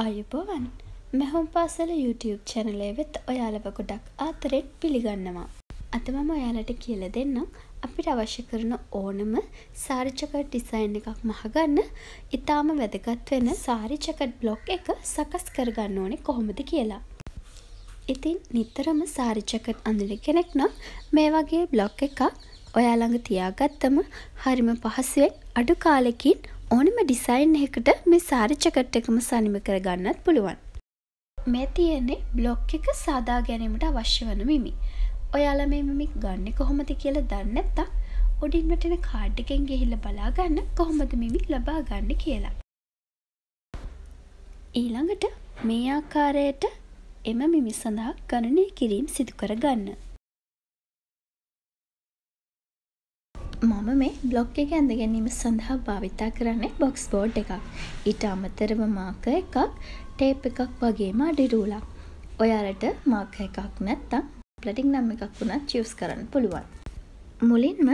ආයුබෝවන් මැහුම් පාසල YouTube චැනලේ වෙත් ඔයාලව ගොඩක් ආතරෙත් පිළිගන්නවා. අද මම ඔයාලට කියල දෙන්නම් අපිට අවශ්‍ය කරන ඕනම සාරිචකට ඩිසයින් එකක් මහගන්න ඉතාම වැදගත් වෙන සාරිචකට බ්ලොග් එක සකස් කරගන්න ඕනේ කොහොමද කියලා. ඉතින් නිතරම සාරිචකට අඳුලි කෙනෙක් නම් මේ වගේ බ්ලොග් එකක් ඔයාළඟ තියාගත්තම හරිම පහසුවෙන් අඩු කාලෙකින් ඕනම ඩිසයින් එකට මේ සාරිචකට් එකම සනිම කරගන්නත් පුළුවන්. මේ තියෙන්නේ බ්ලොග් එක සාදා ගැනීමට අවශ්‍ය වන මිමි. ඔයාල මේ මිමි ගන්න කොහොමති කියලා දන්නත්තා උඩින්වටන කාඩ්ඩකෙන් ගෙහිල්ල බලාගන්න කොහොමද මිමි ලබා ගන්න කියලා. ඊළඟට මේ ආකාරයට එම මිමි සඳහා ගණනය කිරීම් සිදුකර ගන්න. මම මේ බ්ලොග් එක ඇඳ ගැනීම සඳහා භාවිතා කරන්නේ බොක්ස් බෝඩ් එකක්. ඊට අමතරව මාකර් එකක් ටේප් එකක් වගේම අඩි රූලක්. ඔයාලට මාකර් එකක් නැත්තම් ප්ලටික් නම් එකක් වුණත් චියස් කරන්න පුළුවන්. මුලින්ම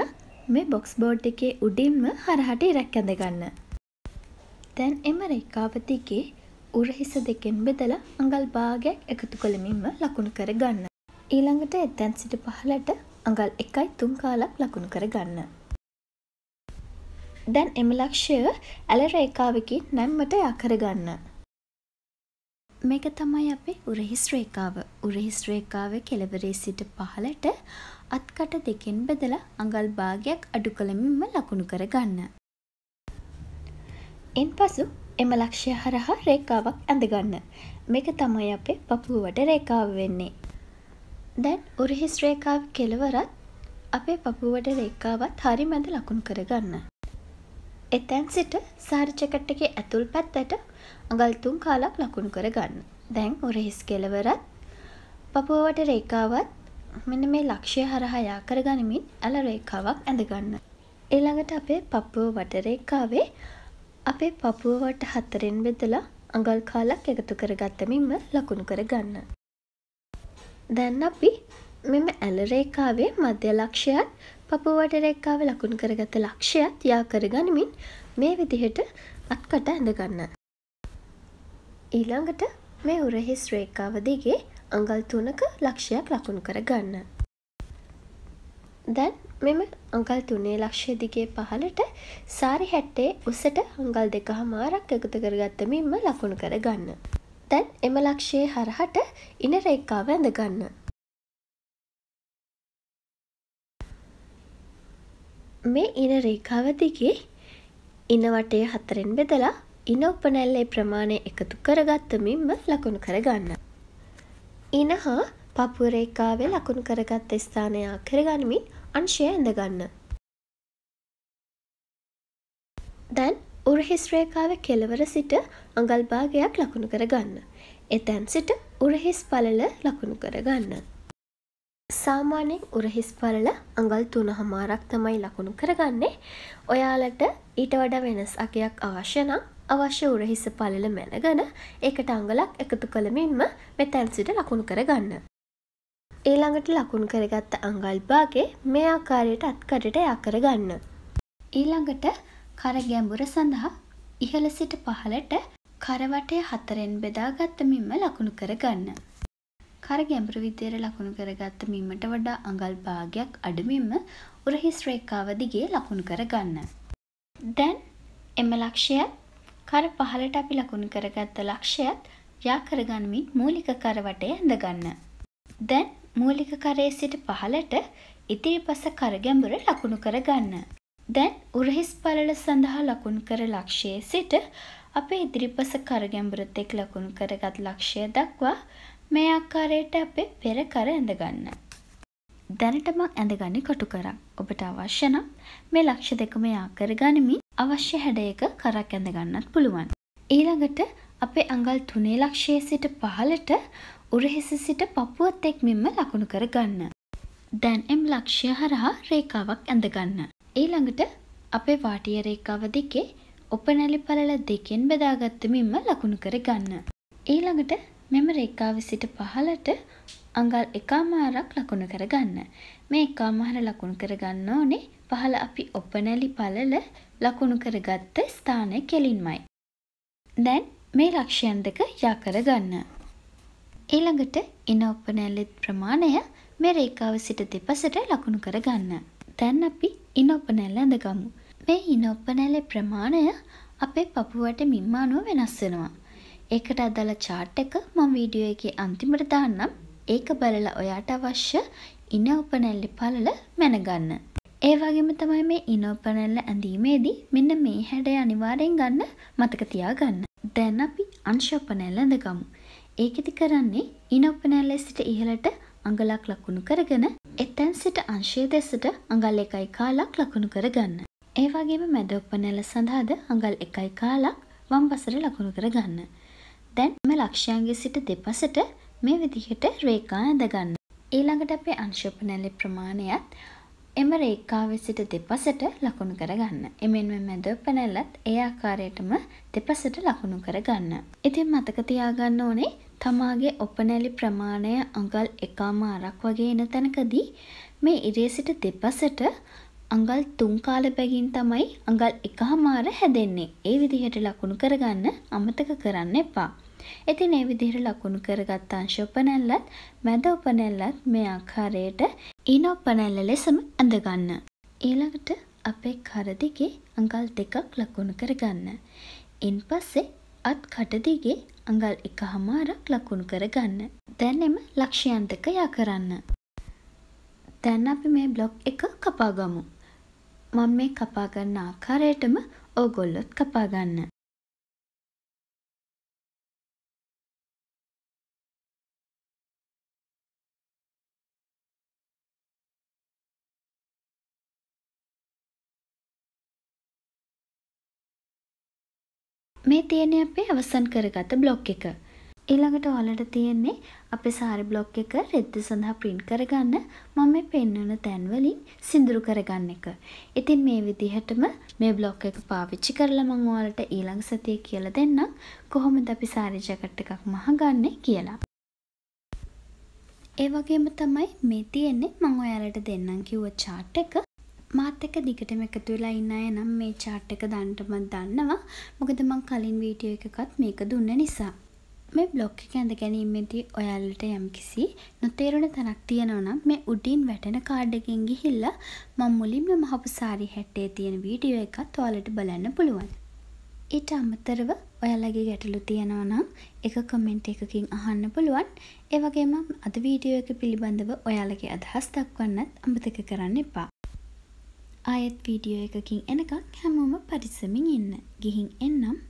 මේ බොක්ස් බෝඩ් එකේ උඩින්ම හරහට ඉරක් ඇඳ ගන්න. දැන් එම රේකාවතිගේ උරහිස දෙකෙන් බෙදලා අඟල් භාගයක් එකතු කළමින්ම ලකුණු කර ගන්න. ඊළඟට එතැන් සිට පහලට අඟල් එකයි තුන් කාලක් ලකුණු කර ගන්න. දැන් එම ලක්ෂ්‍යය ඇල රේඛාවකින් නැම්මට ය කරගන්න. මේක තමයි අපේ උරහිස් රේඛාව. උරහිස් රේඛාවේ කෙළවරේ සිට පහළට අත්කට දෙකෙන් බෙදලා අඟල් භාගයක් අඩු කළමින්ම ලකුණු කරගන්න. එන් පසු එම ලක්ෂ්‍ය හරහා රේඛාවක් ඇඳගන්න. මේක තමයි අපේ පපුුවට රේඛාව වෙන්නේ. දැන් උරහිස් රේඛාව කෙළවරත් අපේ පපුුවට රේඛාවත් හරි මැද ලකුණු කරගන්න. එතැන් සිට සාරිචකට්ටගේ ඇතුල් පැත්තට අඟල් තුන් කාලක් ලකුණු කර ගන්න. දැන් උරහිස් කෙලවරත් පපුුවට රේකාවත් මෙන මේ ලක්ෂය හරහයා කර ගනිමින් ඇල රේකාවක් ඇඳගන්න. එළඟට අපේ පපුුව වට රේකාවේ අපේ පපුුවට හතරෙන් බෙදලා අඟල් කාලක් එකතු කරගත්තමින්ම ලකුණු කර ගන්න. දැන් අපි මෙම ඇලරේකාවේ මධ්‍ය ලක්ෂයත් පපුවට රෙක්කාව ලකුණු කරගත ලක්ෂයත් යා කරගනිමින් මේ විදිහට අත්කට ඇඳගන්න. ඊළඟට මේ උරහිස් රේකාව දිගේ අඟල් තුනක ලක්ෂයක් ලකුණු කර ගන්න. දැන් මෙම අඟල් තුනේ ලක්ෂය දිගේ පහලට සාරි හැට්ටේ උසට අඟල් දෙක හමාරක් එකතු කරගත්තමින්ම ලකුණු කර ගන්න. දැන් එම ලක්ෂයේ හරහට ඉන රේකාව ඇඳගන්න. මේ ඉණ රේඛාව දිගේ ඉණ වටය හතරෙන් බෙදලා ඉණ උපනැල්ලේ ප්‍රමාණය එකතු කරගත්තමින්ම ලකුණු කරගන්න. ඉණ හා පපුව රේඛාවේ ලකුණු කරගත් ස්ථානය කරගනිමින් අංශය ඇඳගන්න. දැන් උරහිස් රේඛාවේ කෙළවර සිට අඟල් භාගයක් ලකුණු කරගන්න. එතැන් සිට උරහිස් පළල ලකුණු කරගන්න. සාමාන්‍යයෙන් උරහිස් පළල අඟල් තුන හමාරක් තමයි ලකුණු කරගන්නේ. ඔයාලට ඊට වඩා වෙනස් අගයක් අවශ්‍ය නම් අවශ්‍ය උරහිස පළල මැනගෙන ඒකට අඟලක් එකතු කළමින්ම මෙතැන් සිට ලකුණු කරගන්න. ඊළඟට ලකුණු කරගත්ත අඟල් බාගේ මේ ආකාරයට අත්කඩට යා කරගන්න. ඊළඟට කර ගැඹුර සඳහා ඉහළ සිට පහළට කරවටය හතරෙන් බෙදාගත්තමින්ම ලකුණු කරගන්න. කර ගැඹුරු විද්‍යයට ලකුණු කරගත්ත මීමට වඩා අඟල් භාගයක් අඩුමෙන්ම උරහිස් රේඛාව දිගේ ලකුණු කරගන්න. දැන් එම ලක්ෂයත් කර පහලට අපි ලකුණු කරගත්ත ලක්ෂයත් යා කරගනිමින් මූලික කර වටේ ඇඳගන්න. දැන් මූලික කරේ සිට පහලට ඉතිරිපස කර ගැඹුර ලකුණු කරගන්න. දැන් උරහිස් පලල සඳහා ලකුණු කර ලක්ෂයේ සිට අපේ ඉදිරිපස කරගැඹුරත් එක් ලකුණු කරගත් ලක්ෂය දක්වා මේ ආකාරයට අපේ පෙර කර ඇඳගන්න. දැනට මං ඇඳගන්නේ කොටු කරක්. ඔබට අවශ්‍ය නම් මේ ලක්ෂ දෙකම යා කරගනිමින් අවශ්‍ය හැඩයක කරක් ඇඳගන්නත් පුළුවන්. ඊළඟට අපේ අඟල් තුනේ ලක්ෂයේ සිට පහලට උරහිස සිට පපුවත් එක්මින්ම ලකුණු කරගන්න. දැන් එම් ලක්ෂය හරහා රේඛාවක් ඇඳගන්න. ඊළඟට අපේ වාටිය රේඛාව දෙකේ උපනැලි පළල දෙකෙන් බෙදාගත්තමින්ම ලකුණු කරගන්න. ඊළඟට මෙම රේඛාව සිට පහළට අඟල් එකමාරක් ලකුණු කරගන්න. මේ එකමාර ලකුණු කරගන්න ඕනේ පහළ අපි ඔපනැලි පළල ලකුණු කරගත්ත ස්ථානය කෙලින්මයි. දැන් මේ ලක්ෂයන් දෙක යා කරගන්න. ඊළඟට ඉන ඔපනැලි ප්‍රමාණය මේ රේඛාව සිට දෙපසට ලකුණු කරගන්න. දැන් අපි ඉන ඔපනැල්ල ඇඳගමු. මේ ඉන ඔපනැලේ ප්‍රමාණය අපේ පපුවට මිම්මානුව වෙනස් වෙනවා. ඒකට අදාළ චාට් එක මම වීඩියෝ එකේ අන්තිමට දාන්නම්. ඒක බලලා ඔයාට අවශ්‍ය ඉනෝපනල්ලි පළල මැනගන්න. ඒ වගේම තමයි මේ ඉනෝපනල්ල ඇඳීමේදී මෙන්න මේ හැඩය අනිවාර්යෙන් ගන්න මතක තියාගන්න. දැන් අපි අංශෝපනල්ල ඇඳගමු. ඒකෙදි කරන්නේ ඉනෝපනල්ලේ සිට ඉහළට අඟලක් ලකුණු කරගෙන එතැන් සිට අංශය දෙසට අඟල් එකයි කාලක් ලකුණු කරගන්න. ඒ වගේම මැද උපනැල සඳහාද අඟල් එකයි කාලක් වම් බසර ලකුණු කරගන්න. දැන් එම ලක්ෂයන්ගේ සිට දෙපසට මේ විදිහට රේඛා ඇඳගන්න. ඊළඟට අපේ අංශෝපනලේ ප්‍රමාණයත් එම රේඛාවේ සිට දෙපසට ලකුණු කරගන්න. එමෙන්ම මැද පැනලත් ඒ ආකාරයටම දෙපසට ලකුණු කරගන්න. ඉතින් මතක තියාගන්න ඕනේ තමාගේ ඔපනැලි ප්‍රමාණය අඟල් එකම අරක් වගේ එන තැනකදී මේ ඉරේ සිට දෙපසට අඟල් තුන් කාල බැගින් තමයි අඟල් එකහමාර හැදෙන්නේ. ඒ විදිහට ලකුණු කරගන්න අමතක කරන්න එපා. ඉතින් ඒ විදිහට ලකුණු කරගත් අංශ උපනැල්ලත් මැද උපනැල්ලත් මේ ආකාරයට ඊන උපනැල්ල ලෙසම ඇඳගන්න. ඊළඟට අපේ කර දිගේ අඟල් දෙකක් ලකුණු කරගන්න. ඉන් පස්සේ අත් කට දිගේ අඟල් එකහමාරක් ලකුණු කරගන්න. දැන් එම ලක්ෂ්‍යන්තක යා කරන්න. දැන් අපි මේ බ්ලොග් එක කපා ගමු. මම මේ කපා ගන්න ආකාරයටම ඕගොල්ලොත් කපා ගන්න. මේ තියෙන අපේ අවසන් කරගත බ්ලොග් එක. ඊළඟට ඔයාලට තියෙන්නේ අපේ සාරි බ්ලොග් එක රෙද්ද සඳහා print කරගන්න මම මේ පෙන්වන තැන් වලින් සිඳුරු කරගන්න එක. ඉතින් මේ විදිහටම මේ බ්ලොග් එක පාවිච්චි කරලා මම ඔයාලට ඊළඟ සතියේ කියලා දෙන්නම් කොහොමද අපි සාරි ජැකට් එකක් මහගන්නේ කියලා. ඒ වගේම තමයි මේ තියෙන්නේ මම ඔයාලට දෙන්නම් කිව්ව chart එක. මාත් එක්ක දිගටම එකතු වෙලා ඉන්න අය නම් මේ chart එක දන්නටම දන්නවා. මොකද මම කලින් වීඩියෝ එකකත් මේක දුන්න නිසා. මේ බ්ලොග් එක ඇඳ ගැනීමේදී ඔයාලට යම්කිසි නොතේරුණ තැනක් තියෙනවා නම් මේ උඩින් වැටෙන කාඩ් එකෙන් ගිහිල්ලා මම මුලින්ම මහපු සාරි හැට්ටේ තියෙන වීඩියෝ එකත් ඔයාලට බලන්න පුළුවන්. ඊට අමතරව ඔයාලගේ ගැටලු තියෙනවා නම් එක කමෙන්ට් එකකින් අහන්න පුළුවන්. ඒ වගේම අද වීඩියෝ එක පිළිබඳව ඔයාලගේ අදහස් දක්වන්නත් අමතක කරන්න එපා. ආයෙත් වීඩියෝ එකකින් එනකන් හැමෝම පරිස්සමින් ඉන්න. ගිහින් එන්නම්.